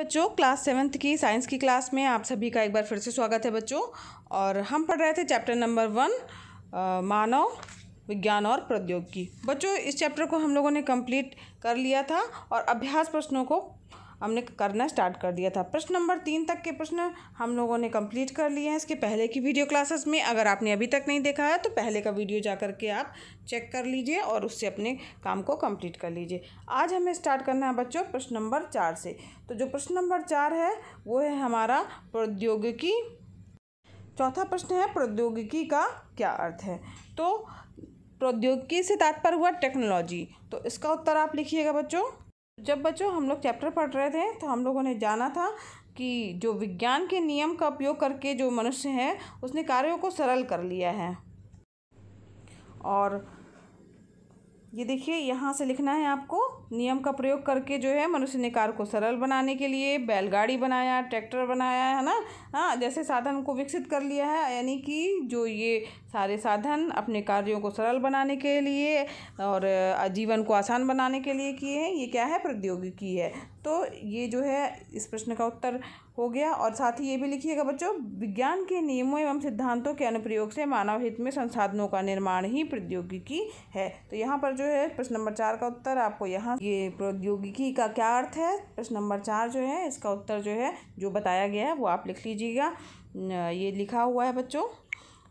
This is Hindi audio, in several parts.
बच्चों क्लास सेवन्थ की साइंस की क्लास में आप सभी का एक बार फिर से स्वागत है बच्चों और हम पढ़ रहे थे चैप्टर नंबर वन मानव विज्ञान और प्रौद्योगिकी बच्चों इस चैप्टर को हम लोगों ने कंप्लीट कर लिया था और अभ्यास प्रश्नों को हमने करना स्टार्ट कर दिया था प्रश्न नंबर तीन तक के प्रश्न हम लोगों ने कंप्लीट कर लिए हैं इसके पहले की वीडियो क्लासेस में अगर आपने अभी तक नहीं देखा है तो पहले का वीडियो जा कर के आप चेक कर लीजिए और उससे अपने काम को कंप्लीट कर लीजिए आज हमें स्टार्ट करना है बच्चों प्रश्न नंबर चार से तो जो प्रश्न नंबर चार है वो है हमारा प्रौद्योगिकी चौथा प्रश्न है प्रौद्योगिकी का क्या अर्थ है तो प्रौद्योगिकी से तात्पर्य हुआ टेक्नोलॉजी तो इसका उत्तर आप लिखिएगा बच्चों जब बच्चों हम लोग चैप्टर पढ़ रहे थे तो हम लोगों ने जाना था कि जो विज्ञान के नियम का उपयोग करके जो मनुष्य है उसने कार्यों को सरल कर लिया है और ये देखिए यहाँ से लिखना है आपको नियम का प्रयोग करके जो है मनुष्य ने कार को सरल बनाने के लिए बैलगाड़ी बनाया ट्रैक्टर बनाया है ना हाँ जैसे साधन को विकसित कर लिया है यानी कि जो ये सारे साधन अपने कार्यों को सरल बनाने के लिए और जीवन को आसान बनाने के लिए किए हैं ये क्या है प्रौद्योगिकी है तो ये जो है इस प्रश्न का उत्तर हो गया और साथ ही ये भी लिखिएगा बच्चों विज्ञान के नियमों एवं सिद्धांतों के अनुप्रयोग से मानव हित में संसाधनों का निर्माण ही प्रौद्योगिकी है तो यहाँ पर जो है प्रश्न नंबर चार का उत्तर आपको यहाँ ये प्रौद्योगिकी का क्या अर्थ है प्रश्न नंबर चार जो है इसका उत्तर जो है जो बताया गया है वो आप लिख लीजिएगा ये लिखा हुआ है बच्चों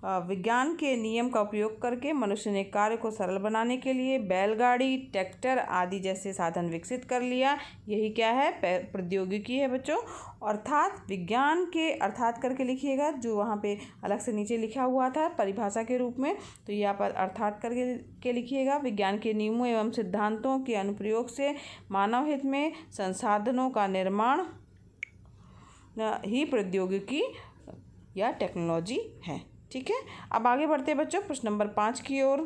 विज्ञान के नियम का उपयोग करके मनुष्य ने कार्य को सरल बनाने के लिए बैलगाड़ी ट्रैक्टर आदि जैसे साधन विकसित कर लिया यही क्या है प्रौद्योगिकी है बच्चों अर्थात विज्ञान के अर्थात करके लिखिएगा जो वहाँ पे अलग से नीचे लिखा हुआ था परिभाषा के रूप में तो यहाँ पर अर्थात करके के लिखिएगा विज्ञान के नियमों एवं सिद्धांतों के अनुप्रयोग से मानव हित में संसाधनों का निर्माण ही प्रौद्योगिकी या टेक्नोलॉजी है ठीक है अब आगे बढ़ते हैं बच्चों प्रश्न नंबर पाँच की ओर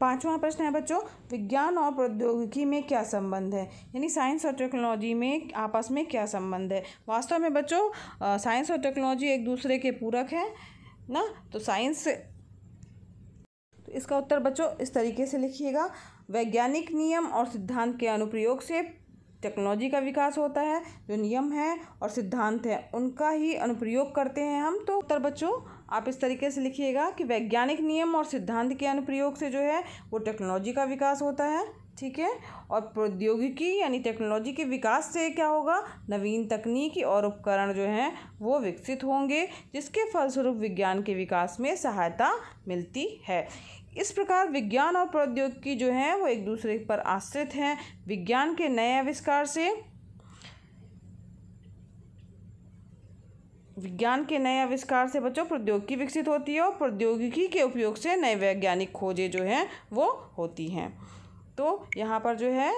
पांचवा प्रश्न है बच्चों विज्ञान और प्रौद्योगिकी में क्या संबंध है यानी साइंस और टेक्नोलॉजी में आपस में क्या संबंध है वास्तव में बच्चों साइंस और टेक्नोलॉजी एक दूसरे के पूरक हैं ना तो साइंस तो इसका उत्तर बच्चों इस तरीके से लिखिएगा वैज्ञानिक नियम और सिद्धांत के अनुप्रयोग से टेक्नोलॉजी का विकास होता है जो नियम है और सिद्धांत है उनका ही अनुप्रयोग करते हैं हम तो उत्तर बच्चों आप इस तरीके से लिखिएगा कि वैज्ञानिक नियम और सिद्धांत के अनुप्रयोग से जो है वो टेक्नोलॉजी का विकास होता है ठीक है और प्रौद्योगिकी यानी टेक्नोलॉजी के विकास से क्या होगा नवीन तकनीक और उपकरण जो हैं वो विकसित होंगे जिसके फलस्वरूप विज्ञान के विकास में सहायता मिलती है इस प्रकार विज्ञान और प्रौद्योगिकी जो है वो एक दूसरे पर आश्रित हैं विज्ञान के नए आविष्कार से विज्ञान के नए आविष्कार से बच्चों प्रौद्योगिकी विकसित होती है और प्रौद्योगिकी के उपयोग से नए वैज्ञानिक खोजें जो हैं वो होती हैं तो यहाँ पर जो है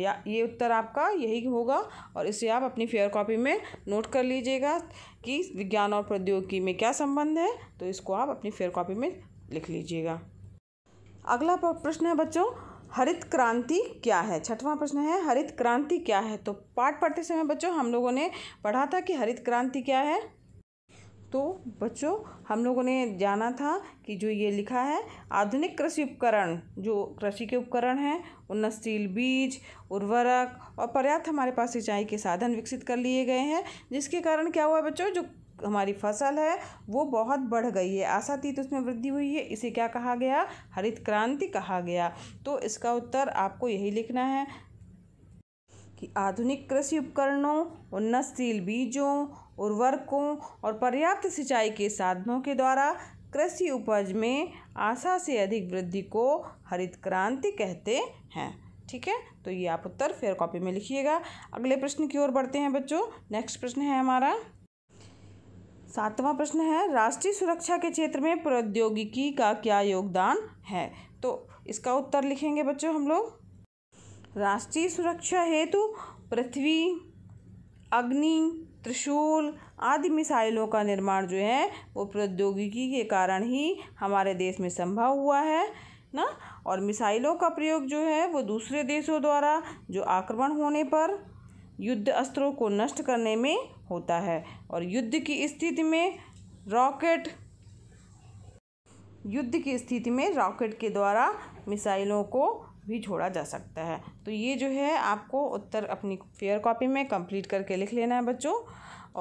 या ये उत्तर आपका यही होगा और इसे आप अपनी फेयर कॉपी में नोट कर लीजिएगा कि विज्ञान और प्रौद्योगिकी में क्या संबंध है तो इसको आप अपनी फेयर कॉपी में लिख लीजिएगा अगला प्रश्न है बच्चों हरित क्रांति क्या है छठवां प्रश्न है हरित क्रांति क्या है तो पाठ पढ़ते समय बच्चों हम लोगों ने पढ़ा था कि हरित क्रांति क्या है तो बच्चों हम लोगों ने जाना था कि जो ये लिखा है आधुनिक कृषि उपकरण जो कृषि के उपकरण हैं उन्नतशील बीज उर्वरक और पर्याप्त हमारे पास सिंचाई के साधन विकसित कर लिए गए हैं जिसके कारण क्या हुआ बच्चों जो हमारी फसल है वो बहुत बढ़ गई है आशातीत उसमें वृद्धि हुई है इसे क्या कहा गया हरित क्रांति कहा गया तो इसका उत्तर आपको यही लिखना है कि आधुनिक कृषि उपकरणों उन्नतशील बीजों उर्वरकों और पर्याप्त सिंचाई के साधनों के द्वारा कृषि उपज में आशा से अधिक वृद्धि को हरित क्रांति कहते हैं ठीक है तो ये आप उत्तर फेयर कॉपी में लिखिएगा अगले प्रश्न की ओर बढ़ते हैं बच्चों नेक्स्ट प्रश्न है हमारा सातवां प्रश्न है राष्ट्रीय सुरक्षा के क्षेत्र में प्रौद्योगिकी का क्या योगदान है तो इसका उत्तर लिखेंगे बच्चों हम लोग राष्ट्रीय सुरक्षा हेतु पृथ्वी अग्नि त्रिशूल आदि मिसाइलों का निर्माण जो है वो प्रौद्योगिकी के कारण ही हमारे देश में संभव हुआ है ना और मिसाइलों का प्रयोग जो है वो दूसरे देशों द्वारा जो आक्रमण होने पर युद्ध अस्त्रों को नष्ट करने में होता है और युद्ध की स्थिति में रॉकेट युद्ध की स्थिति में रॉकेट के द्वारा मिसाइलों को भी छोड़ा जा सकता है तो ये जो है आपको उत्तर अपनी फेयर कॉपी में कंप्लीट करके लिख लेना है बच्चों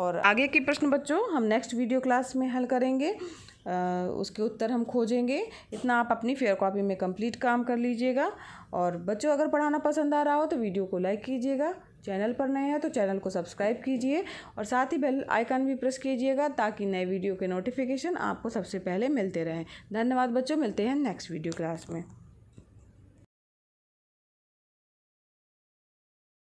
और आगे के प्रश्न बच्चों हम नेक्स्ट वीडियो क्लास में हल करेंगे आ, उसके उत्तर हम खोजेंगे इतना आप अपनी फेयर कॉपी में कंप्लीट काम कर लीजिएगा और बच्चों अगर पढ़ाना पसंद आ रहा हो तो वीडियो को लाइक कीजिएगा चैनल पर नए हैं तो चैनल को सब्सक्राइब कीजिए और साथ ही बेल आइकन भी प्रेस कीजिएगा ताकि नए वीडियो के नोटिफिकेशन आपको सबसे पहले मिलते रहें धन्यवाद बच्चों मिलते हैं नेक्स्ट वीडियो क्लास में